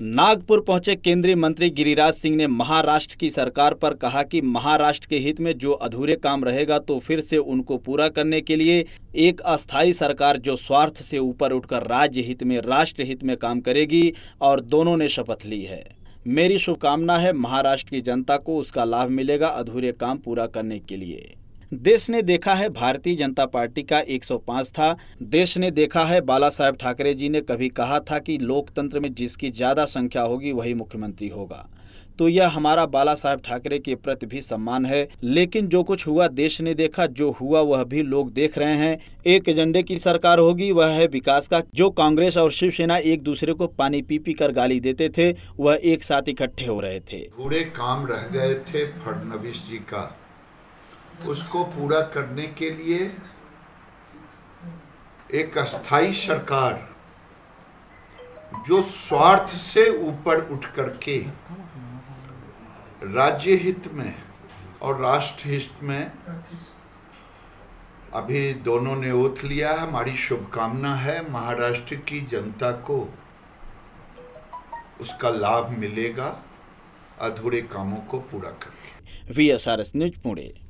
नागपुर पहुंचे केंद्रीय मंत्री गिरिराज सिंह ने महाराष्ट्र की सरकार पर कहा कि महाराष्ट्र के हित में जो अधूरे काम रहेगा तो फिर से उनको पूरा करने के लिए एक अस्थायी सरकार जो स्वार्थ से ऊपर उठकर राज्य हित में राष्ट्र हित में काम करेगी और दोनों ने शपथ ली है मेरी शुभकामना है महाराष्ट्र की जनता को उसका लाभ मिलेगा अधूरे काम पूरा करने के लिए देश ने देखा है भारतीय जनता पार्टी का 105 था देश ने देखा है बाला साहेब ठाकरे जी ने कभी कहा था कि लोकतंत्र में जिसकी ज़्यादा संख्या होगी वही मुख्यमंत्री होगा तो यह हमारा बाला साहेब ठाकरे के प्रति भी सम्मान है लेकिन जो कुछ हुआ देश ने देखा जो हुआ वह भी लोग देख रहे हैं एक एजेंडे की सरकार होगी वह है विकास का जो कांग्रेस और शिवसेना एक दूसरे को पानी पी पी कर गाली देते थे वह एक साथ इकट्ठे हो रहे थे पूरे काम रह गए थे फडनवीस जी का उसको पूरा करने के लिए एक अस्थाई सरकार जो स्वार्थ से ऊपर उठ करके राज्य हित में और राष्ट्र हित में अभी दोनों ने ओथ लिया हमारी शुभकामना है महाराष्ट्र की जनता को उसका लाभ मिलेगा अधूरे कामों को पूरा करके V S R S news Pune